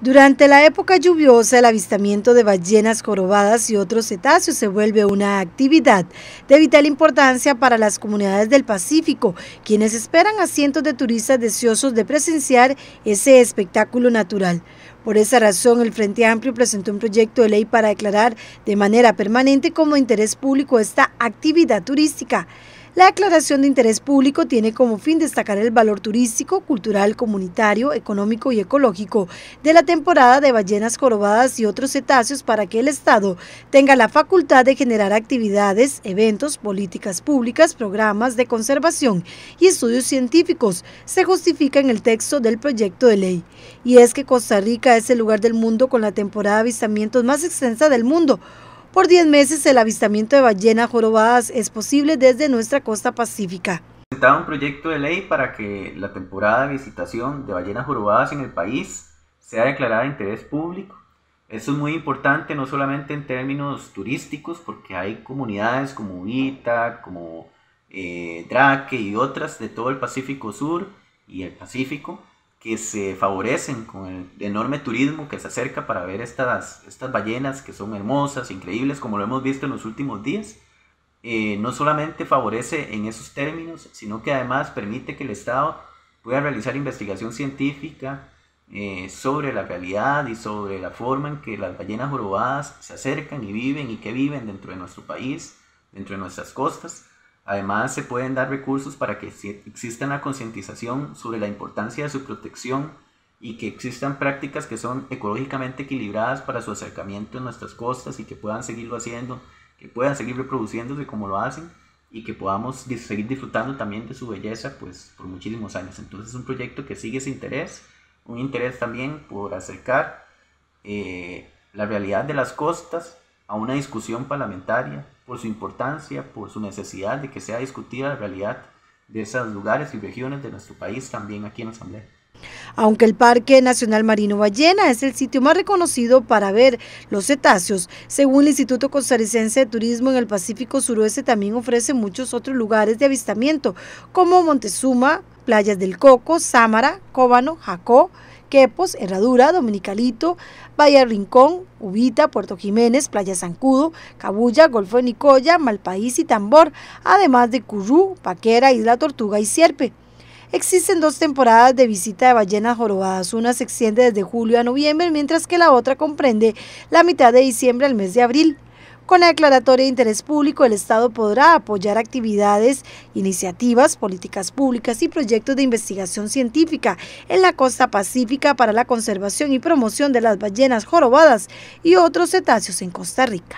Durante la época lluviosa, el avistamiento de ballenas jorobadas y otros cetáceos se vuelve una actividad de vital importancia para las comunidades del Pacífico, quienes esperan a cientos de turistas deseosos de presenciar ese espectáculo natural. Por esa razón, el Frente Amplio presentó un proyecto de ley para declarar de manera permanente como interés público esta actividad turística. La aclaración de interés público tiene como fin destacar el valor turístico, cultural, comunitario, económico y ecológico de la temporada de ballenas corobadas y otros cetáceos para que el Estado tenga la facultad de generar actividades, eventos, políticas públicas, programas de conservación y estudios científicos, se justifica en el texto del proyecto de ley. Y es que Costa Rica es el lugar del mundo con la temporada de avistamientos más extensa del mundo, por 10 meses el avistamiento de ballenas jorobadas es posible desde nuestra costa pacífica. presentado un proyecto de ley para que la temporada de visitación de ballenas jorobadas en el país sea declarada de interés público. Eso es muy importante no solamente en términos turísticos, porque hay comunidades como vita como eh, y otras de todo el Pacífico Sur y el Pacífico, que se favorecen con el enorme turismo que se acerca para ver estas, estas ballenas que son hermosas, increíbles, como lo hemos visto en los últimos días, eh, no solamente favorece en esos términos, sino que además permite que el Estado pueda realizar investigación científica eh, sobre la realidad y sobre la forma en que las ballenas jorobadas se acercan y viven y que viven dentro de nuestro país, dentro de nuestras costas. Además, se pueden dar recursos para que exista una concientización sobre la importancia de su protección y que existan prácticas que son ecológicamente equilibradas para su acercamiento a nuestras costas y que puedan seguirlo haciendo, que puedan seguir reproduciéndose como lo hacen y que podamos seguir disfrutando también de su belleza pues por muchísimos años. Entonces es un proyecto que sigue ese interés, un interés también por acercar eh, la realidad de las costas a una discusión parlamentaria por su importancia, por su necesidad de que sea discutida la realidad de esos lugares y regiones de nuestro país también aquí en la Asamblea. Aunque el Parque Nacional Marino Ballena es el sitio más reconocido para ver los cetáceos, según el Instituto Costarricense de Turismo en el Pacífico Suroeste también ofrece muchos otros lugares de avistamiento, como Montezuma, Playas del Coco, Sámara, Cóbano, Jacó, Quepos, Herradura, Dominicalito, Valle Rincón, Ubita, Puerto Jiménez, Playa Zancudo, Cabulla, Golfo de Nicoya, Malpaís y Tambor, además de Currú, Paquera, Isla Tortuga y Sierpe. Existen dos temporadas de visita de ballenas jorobadas. Una se extiende desde julio a noviembre, mientras que la otra comprende la mitad de diciembre al mes de abril. Con la declaratoria de interés público, el Estado podrá apoyar actividades, iniciativas, políticas públicas y proyectos de investigación científica en la costa pacífica para la conservación y promoción de las ballenas jorobadas y otros cetáceos en Costa Rica.